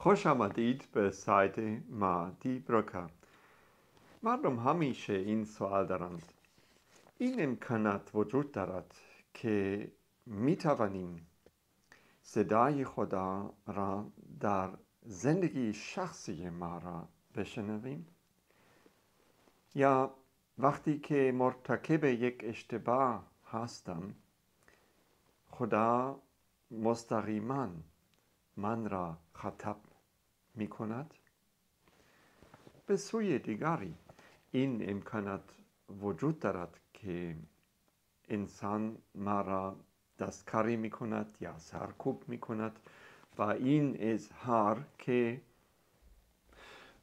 خوش آمدید به سایت ما دی بروکا مردم همیشه این سوال دارند این امکانات وجود دارد که می توانیم صدای خدا را در زندگی شخصی ما را بشنویم یا وقتی که مرتکب یک اشتباه هستم خدا مستقیما من را خطاب می کند به سوی دیگری این امکانات وجود دارد که انسان مرا دستکاری می کند یا سرکوب می کند و این اظهار که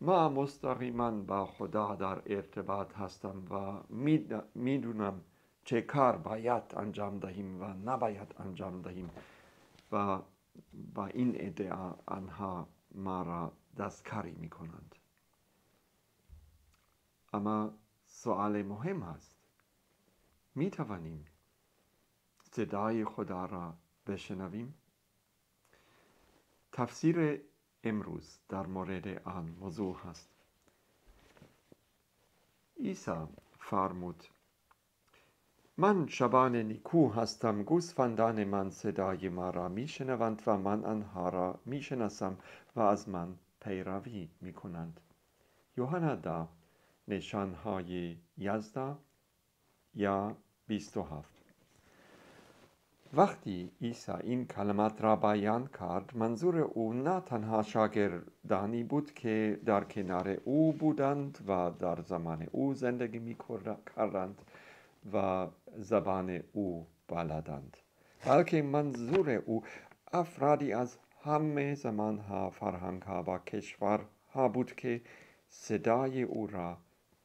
ما مستقیما با خدا در ارتباط هستم و میدونم چه کار باید انجام دهیم و نباید انجام دهیم و با این ادعا آنها مرا دستکاری می کنند اما سوال مهم است می توانیم صدای خدا را بشنویم تفسیر امروز در مورد آن موضوع است عیسی فرمود من شبان نیکو هستم گوسفندان من صدای ما را میشنوند و من آنها را میشناسم و از من پیروی میکنند یوحنا دا نشانهای یزدا یا 27 وقتی عیسی این کلمات را بیان کرد منظور او نه تنها شاگردانی بود که در کنار او بودند و در زمان او زندگی می کردند و زبان او بلدند بلکه منظور او افرادی از همه زمان ها فرهنگ ها و کشور ها بود که صدای او را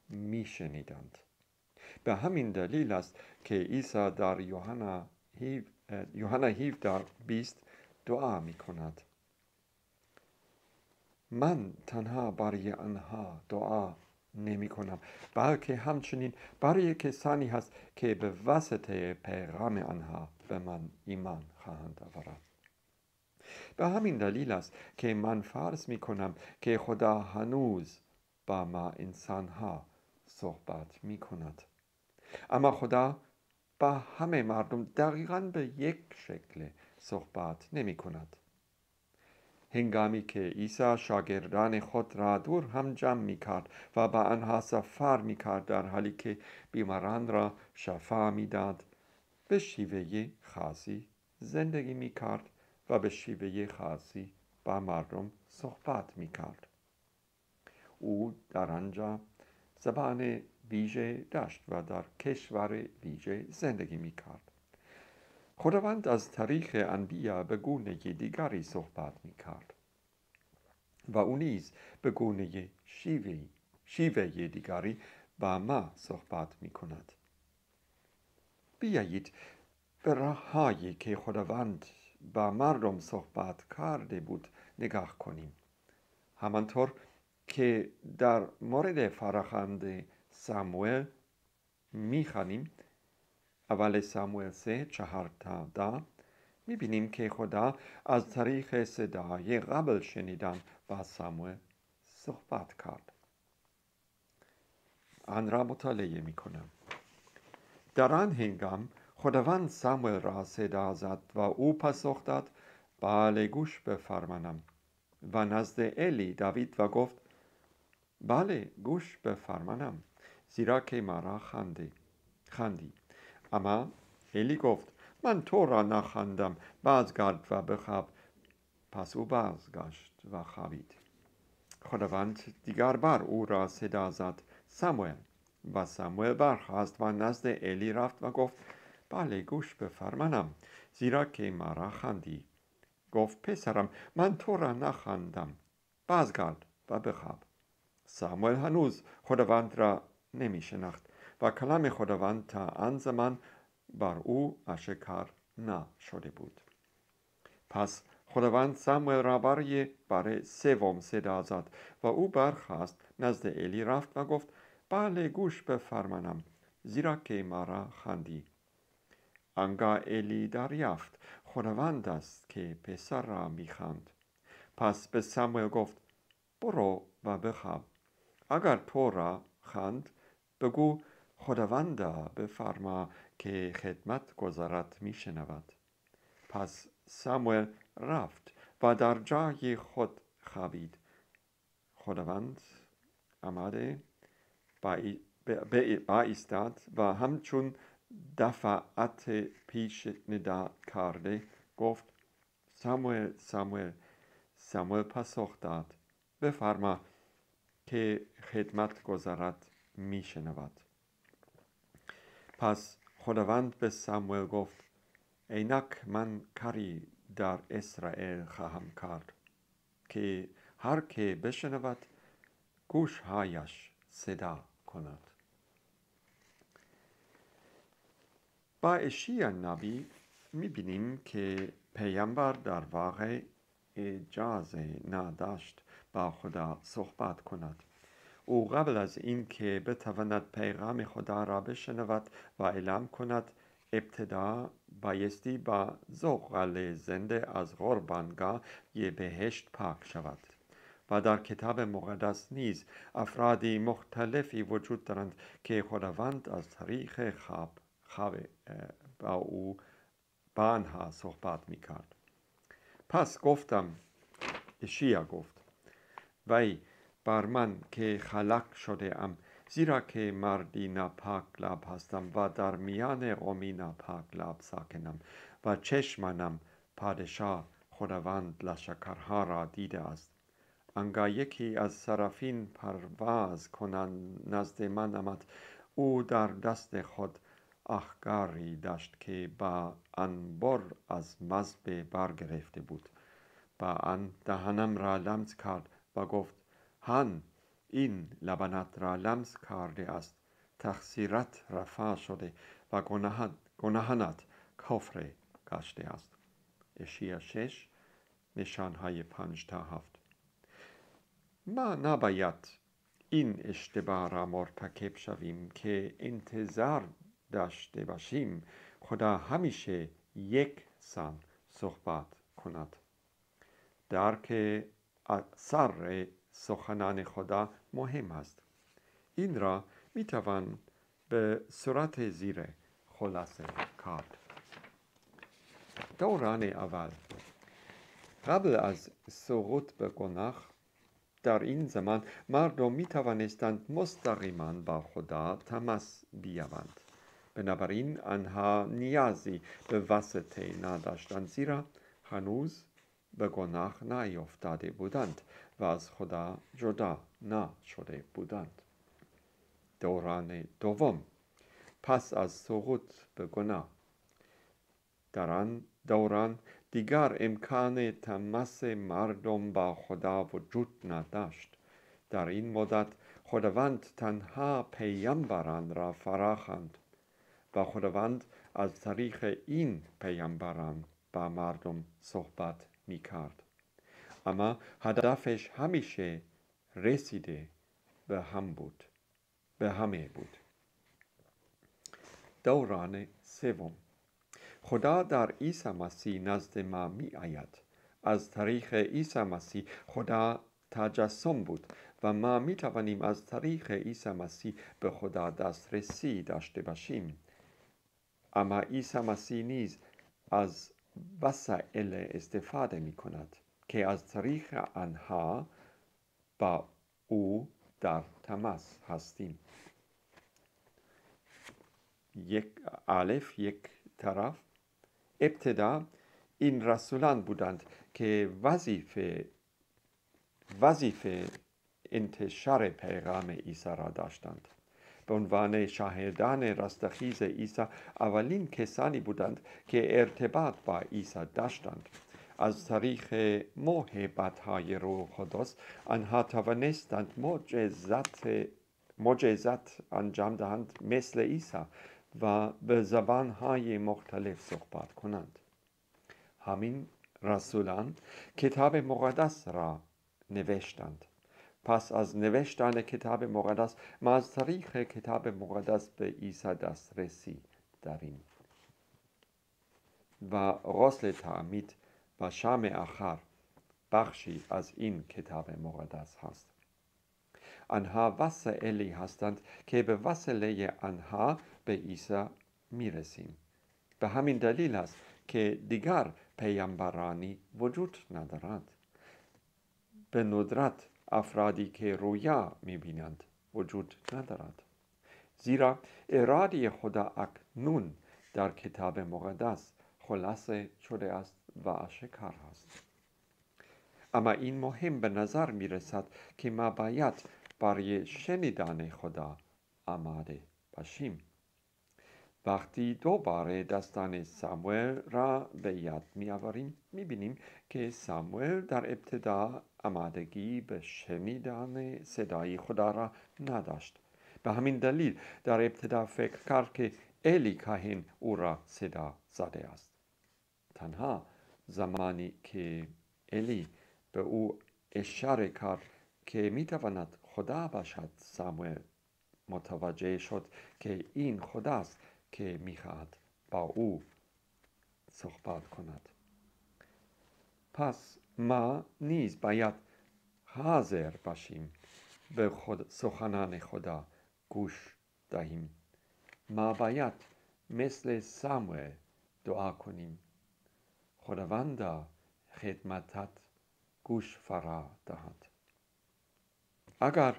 میشنیدند. به همین دلیل است که عیسی در یوحنا 17 بیست دعا می کند من تنها برای آنها دعا نمی کنم بلکه همچنین برای کسانی هست که به وسط پیغام آنها به من ایمان خواهند آورد به همین دلیل است که من فرض می کنم که خدا هنوز با ما انسان ها صحبت می کند اما خدا با همه مردم دقیقا به یک شکل صحبت نمی کند هنگامی که عیسی شاگردان خود را دور هم جمع می کرد و با آنها سفر می کرد در حالی که بیماران را شفا می داد به شیوه خاصی زندگی می کرد و به شیوه خاصی با مردم صحبت می کرد او در آنجا زبان ویژه داشت و در کشور ویژه زندگی می کرد خداوند از تاریخ انبیا به گونه دیگری صحبت می کرد و او نیز به گونه شیوه, شیوه دیگری با ما صحبت می کند بیایید به راههایی که خداوند با مردم صحبت کرده بود نگاه کنیم همانطور که در مورد فراخند ساموئل میخوانیم اول ساموئل سه چهار تا دا بینیم که خدا از تاریخ صدای قبل شنیدن با ساموئل صحبت کرد آن را مطالعه کنم در آن هنگام خداوند ساموئل را صدا زد و او پاسخ داد بله گوش فرمانم و نزد الی داوید و گفت بله گوش فرمانم زیرا که مرا خندی خندی اما خیلی گفت من تو را نخندم بازگرد و بخواب پس او بازگشت و خوابید خداوند دیگر بار او را صدا زد ساموئل و ساموئل برخاست و نزد الی رفت و گفت بله گوش بفرمانم زیرا که مرا خندی. گفت پسرم من تو را نخندم بازگرد و بخواب ساموئل هنوز خداوند را نمی شناخت و کلام خداوند تا آن زمان بر او آشکار نشده بود پس خداوند ساموئل را برای برای سوم صدا زد و او برخاست نزد الی رفت و گفت بله گوش بفرمانم زیرا که مرا خندی. آنگاه الی دریافت خداوند است که پسر را میخند. پس به ساموئل گفت برو و بخواب اگر تو را خند بگو خداوندا بفرما که خدمت گذارت می شنود. پس ساموئل رفت و در جای خود خوابید خداوند آمده با ایستاد و همچون دفعت پیش ندا کرده گفت ساموئل ساموئل ساموئل پاسخ داد بفرما که خدمت گذارت می شنود پس خداوند به ساموئل گفت اینک من کاری در اسرائیل خواهم کرد که هر که بشنود گوشهایش صدا کند با اشیا نبی میبینیم که پیامبر در واقع اجازه نداشت با خدا صحبت کند او قبل از اینکه بتواند پیغام خدا را بشنود و اعلام کند ابتدا بایستی با زغال زنده از قربانگاه یه بهشت پاک شود و در کتاب مقدس نیز افرادی مختلفی وجود دارند که خداوند از طریق خواب, با او با صحبت صحبت میکرد پس گفتم اشیا گفت وی بر من که خلق شده ام زیرا که مردی نپاک لب هستم و در میان قومی نپاک لب ساکنم و چشمانم پادشاه خداوند لشکرها را دیده است آنگاه یکی از سرافین پرواز کنند نزد من آمد او در دست خود اخگاری داشت که با انبر از مذب برگرفته بود با ان دهنم را لمس کرد و گفت هن این لبنت را لمس کرده است تقصیرت رفع شده و گناهانت کفر گشته است اشیا شش نشانهای پنج تا هفت ما نباید این اشتباه را مرتکب شویم که انتظار داشته باشیم خدا همیشه یک سان صحبت کند درک اثر سخنان خدا مهم است این را می توان به صورت زیر خلاصه کرد دوران اول قبل از سقوط به گناخ در این زمان مردم می توانستند مستقیما با خدا تماس بیاوند بنابراین آنها نیازی به وسطه نداشتند زیرا هنوز به گناه نیفتاده بودند و از خدا جدا نشده بودند دوران دوم پس از سقوط به گناه در آن دوران دیگر امکان تماس مردم با خدا وجود نداشت در این مدت خداوند تنها پیامبران را فراخواند و خداوند از طریق این پیامبران با مردم صحبت می کرد اما هدفش همیشه رسیده به هم بود به همه بود دوران سوم خدا در عیسی مسیح نزد ما می آید از تاریخ عیسی مسیح خدا تجسم بود و ما می توانیم از تاریخ عیسی مسیح به خدا دسترسی داشته باشیم اما عیسی مسیح نیز از وسائل استفاده می کند که از طریخ آنها با او در تماس هستیم یک الف یک طرف ابتدا این رسولان بودند که وظیفه وظیفه انتشار پیغام عیسی را داشتند به عنوان شاهدان رستخیز عیسی اولین کسانی بودند که ارتباط با عیسی داشتند از طریق محبت های روح خداست آنها توانستند معجزت انجام دهند مثل عیسی و به زبان های مختلف صحبت کنند همین رسولان کتاب مقدس را نوشتند پس از نوشتن کتاب مقدس ما از طریق کتاب مقدس به عیسی دسترسی داریم و غسل تعمید و شم آخر بخشی از این کتاب مقدس هست آنها وسائلی هستند که به وسیله آنها به عیسی میرسیم به همین دلیل است که دیگر پیامبرانی وجود ندارند به ندرت افرادی که رویا میبینند وجود ندارد زیرا ارادی خدا اکنون در کتاب مقدس خلاصه شده است و آشکار است اما این مهم به نظر می رسد که ما باید برای شنیدن خدا آماده باشیم وقتی دوباره داستان ساموئل را به یاد می آوریم می بینیم که ساموئل در ابتدا آمادگی به شنیدن صدای خدا را نداشت به همین دلیل در ابتدا فکر کرد که الی کاهن او را صدا زده است تنها زمانی که الی به او اشاره کرد که میتواند خدا باشد ساموئل متوجه شد که این خداست که میخواهد با او صحبت کند پس ما نیز باید حاضر باشیم به خود سخنان خدا گوش دهیم ما باید مثل ساموئل دعا کنیم خداوندا خدمتت گوش فرا دهد اگر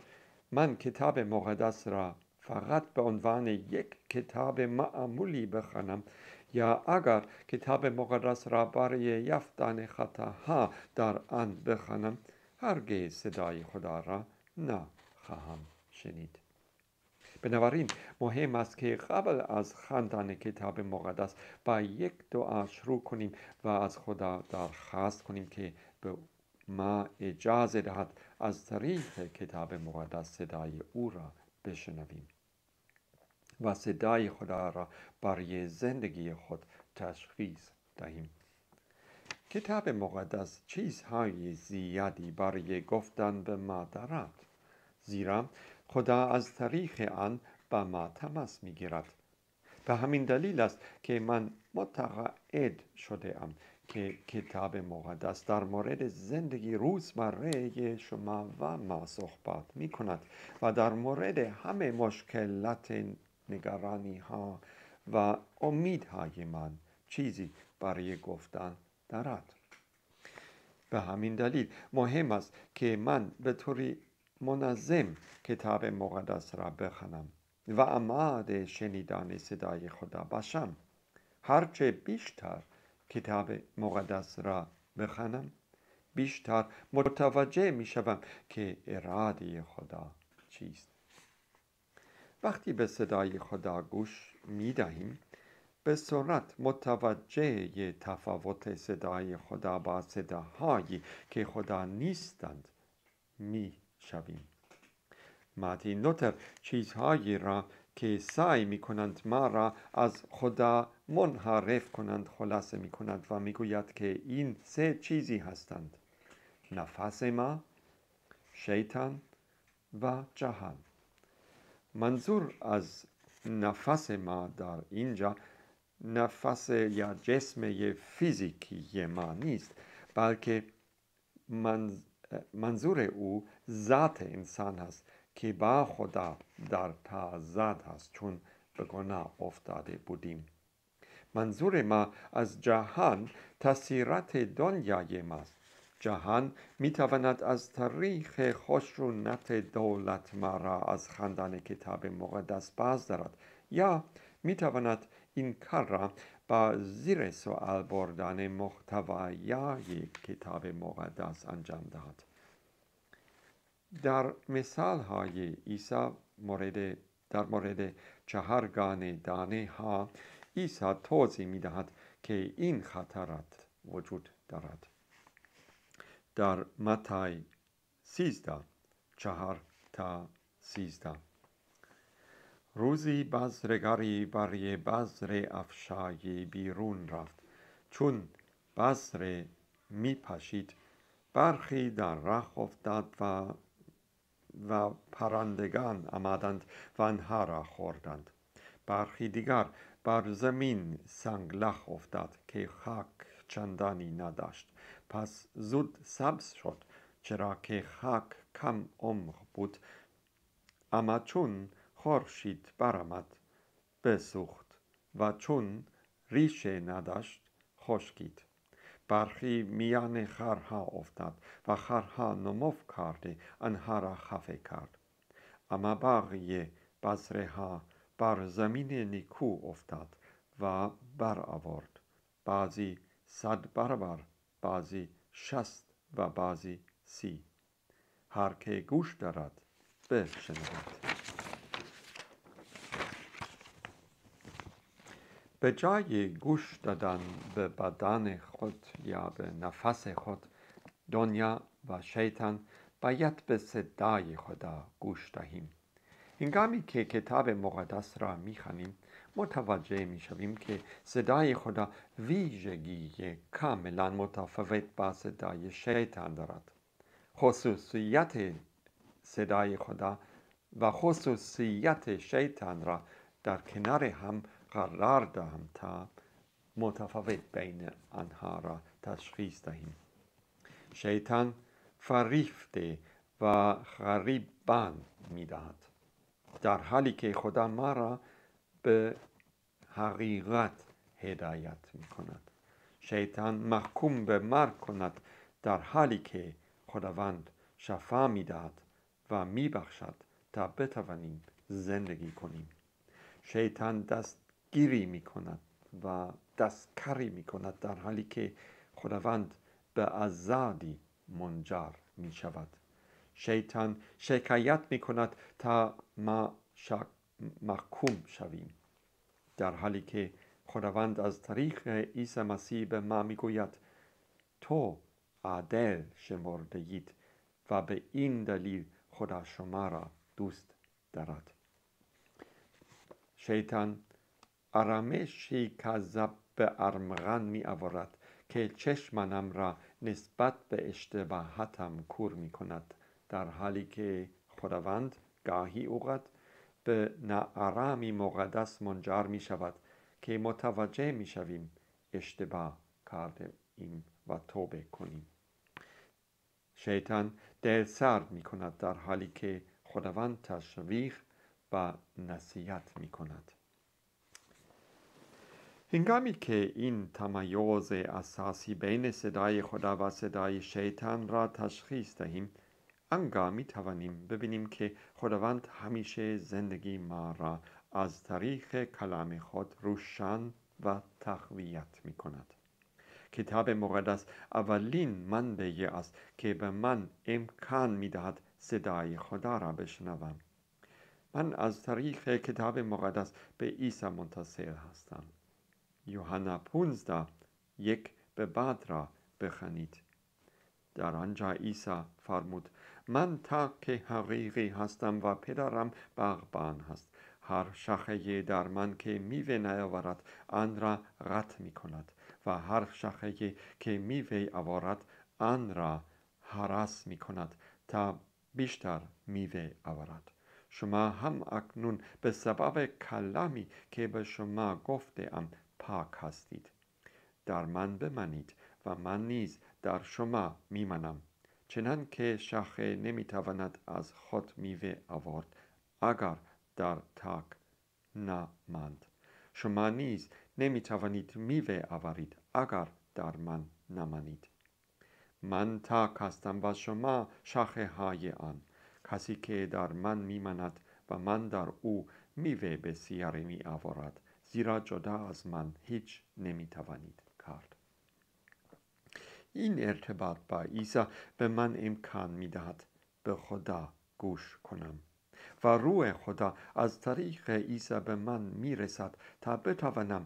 من کتاب مقدس را فقط به عنوان یک کتاب معمولی بخوانم یا اگر کتاب مقدس را برای یافتن خطاها در آن بخوانم هرگز صدای خدا را نخواهم شنید بنابراین مهم است که قبل از خواندن کتاب مقدس با یک دعا شروع کنیم و از خدا درخواست کنیم که به ما اجازه دهد از طریق کتاب مقدس صدای او را بشنویم و صدای خدا را برای زندگی خود تشخیص دهیم کتاب مقدس چیزهای زیادی برای گفتن به ما دارد زیرا خدا از تاریخ آن با ما تماس میگیرد به همین دلیل است که من متقاعد شده ام که کتاب مقدس در مورد زندگی روزمره شما و ما صحبت می کند و در مورد همه مشکلات نگرانی ها و های من چیزی برای گفتن دارد به همین دلیل مهم است که من به طوری منظم کتاب مقدس را بخوانم و اماد شنیدن صدای خدا باشم هرچه بیشتر کتاب مقدس را بخوانم بیشتر متوجه می شوم که اراده خدا چیست وقتی به صدای خدا گوش می دهیم به صورت متوجه تفاوت صدای خدا با صداهایی که خدا نیستند می شویم مارتین لوتر چیزهایی را که سعی می کنند ما را از خدا منحرف کنند خلاصه می کند و می گوید که این سه چیزی هستند نفس ما شیطان و جهان منظور از نفس ما در اینجا نفس یا جسم فیزیکی ما نیست بلکه منظور منظور او ذات انسان هست که با خدا در تازد هست چون به گناه افتاده بودیم منظور ما از جهان تاثیرات دنیای ماست جهان میتواند از تاریخ خشونت دولت ما را از خاندان کتاب مقدس باز دارد یا تواند این کار را با زیر سوال بردن محتوای کتاب مقدس انجام داد در مثال های عیسی در مورد چهارگان دانه ها عیسی توضیح می دهد که این خطرات وجود دارد در متای سیزده چهار تا سیزده روزی بزرگری بر بزر افشای بیرون رفت چون بزر می پشید برخی در رخ افتاد و و پرندگان آمدند و انها را خوردند برخی دیگر بر زمین سنگلخ افتاد که خاک چندانی نداشت پس زود سبز شد چرا که خاک کم عمق بود اما چون خورشید برآمد بسوخت و چون ریشه نداشت خشکید برخی میان خرها افتاد و خرها نموف کرده آنها را خفه کرد اما بقیه بذره بر زمین نیکو افتاد و بر آورد بعضی صد برابر بعضی شست و بعضی سی هر که گوش دارد بشنود به جای گوش دادن به بدن خود یا به نفس خود دنیا و شیطان باید به صدای خدا گوش دهیم هنگامی که کتاب مقدس را میخوانیم متوجه میشویم که صدای خدا ویژگی کاملا متفاوت با صدای شیطان دارد خصوصیت صدای خدا و خصوصیت شیطان را در کنار هم قرار دهم تا متفاوت بین آنها را تشخیص دهیم شیطان فریفته و غریبان میدهد در حالی که خدا ما را به حقیقت هدایت می کند شیطان محکوم به مرگ کند در حالی که خداوند شفا می و می بخشد تا بتوانیم زندگی کنیم شیطان دست گیری می کند و دستکاری می کند در حالی که خداوند به آزادی منجر می شود شیطان شکایت می کند تا ما محکوم شویم در حالی که خداوند از تاریخ عیسی مسیح به ما میگوید تو عادل شمرده اید و به این دلیل خدا شما را دوست دارد شیطان آرامشی کذب به ارمغان می آورد که چشمانم را نسبت به اشتباهاتم کور می کند در حالی که خداوند گاهی اوقات به نارامی مقدس منجر می شود که متوجه می شویم اشتباه کرده ایم و توبه کنیم شیطان دل سرد می کند در حالی که خداوند تشویق و نصیحت می کند هنگامی که این تمیز اساسی بین صدای خدا و صدای شیطان را تشخیص دهیم آنگاه می توانیم ببینیم که خداوند همیشه زندگی ما را از تاریخ کلام خود روشن و تقویت می کند کتاب مقدس اولین منبعی است که به من امکان می دهد صدای خدا را بشنوم من از تاریخ کتاب مقدس به عیسی منتصل هستم یوحنا پونزده یک به بعد را بخنید در آنجا عیسی فرمود من تا که حقیقی هستم و پدرم بغبان هست هر شخه در من که میوه نیاورد آن را قطع می کند و هر شخه که میوه آورد آن را حرس می کند تا بیشتر میوه آورد شما هم اکنون به سبب کلامی که به شما گفته ام پاک هستید در من بمانید و من نیز در شما میمنم چنان که شاخه نمیتواند از خود میوه آورد اگر در تاک نماند شما نیز نمیتوانید میوه آورید اگر در من نمانید من تاک هستم و شما شاخه های آن کسی که در من میماند و من در او میوه بسیاری می آورد زیرا جدا از من هیچ نمیتوانید کرد این ارتباط با عیسی به من امکان میدهد به خدا گوش کنم و روح خدا از طریق عیسی به من میرسد تا بتوانم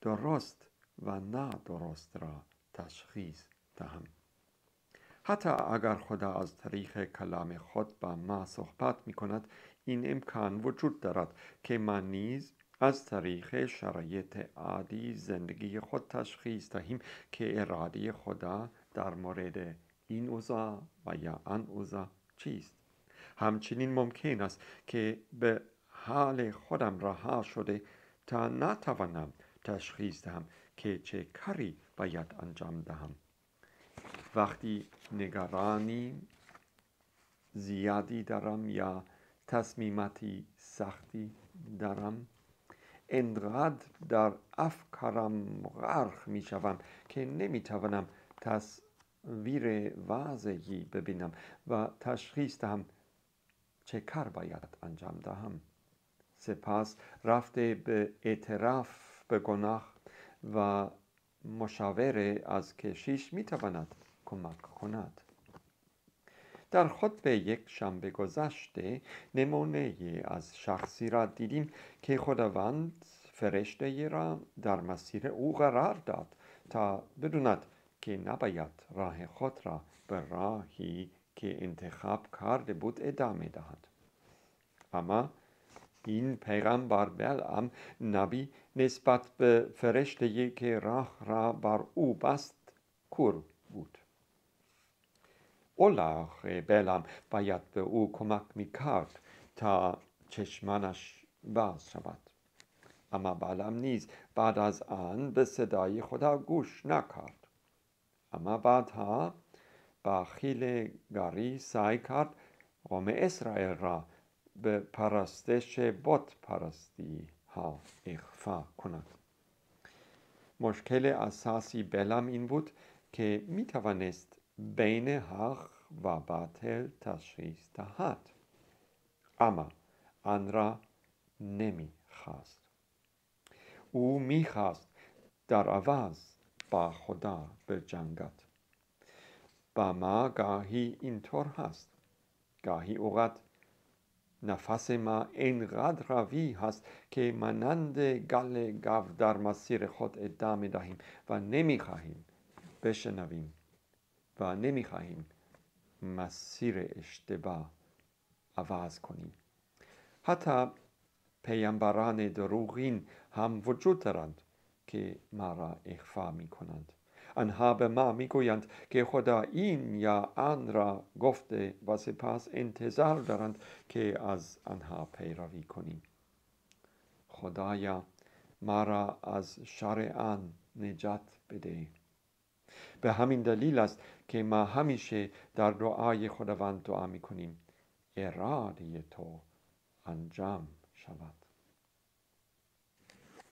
درست و نادرست را تشخیص دهم حتی اگر خدا از طریق کلام خود با ما صحبت می کند این امکان وجود دارد که من نیز از طریق شرایط عادی زندگی خود تشخیص دهیم که اراده خدا در مورد این اوضاع و یا آن اوزا چیست همچنین ممکن است که به حال خودم رها شده تا نتوانم تشخیص دهم که چه کاری باید انجام دهم وقتی نگرانی زیادی دارم یا تصمیماتی سختی دارم انقدر در افکارم غرق می شوم که نمی توانم تصویر واضحی ببینم و تشخیص دهم چه کار باید انجام دهم سپس رفته به اعتراف به گناه و مشاوره از کشیش می تواند کمک کند در به یک شنبه گذشته نمونه از شخصی را دیدیم که خداوند فرشته را در مسیر او قرار داد تا بدوند که نباید راه خود را به راهی که انتخاب کرده بود ادامه دهد اما این پیغمبر بلعم نبی نسبت به فرشته که راه را بر او بست کور بود بلم باید به او کمک میکرد تا چشمانش باز شود اما بلم نیز بعد از آن به صدای خدا گوش نکرد اما بعدها با خیل گاری سعی کرد قوم اسرائیل را به پرستش بت پرستی ها اخفا کند مشکل اساسی بلم این بود که می توانست بین حق و باطل تشخیص دهد اما آن را خواست او خواست در عوض با خدا بجنگد با ما گاهی اینطور هست گاهی اوقات نفس ما اینقدر روی هست که منند گل گاو در مسیر خود ادامه دهیم و نمی خواهیم بشنویم و نمیخواهیم مسیر اشتباه عوض کنیم حتی پیامبران دروغین هم وجود دارند که ما را اخفا می کنند آنها به ما میگویند که خدا این یا آن را گفته و سپس انتظار دارند که از آنها پیروی کنیم خدایا ما را از شر آن نجات بده به همین دلیل است که ما همیشه در دعای خداوند دعا می کنیم اراده تو انجام شود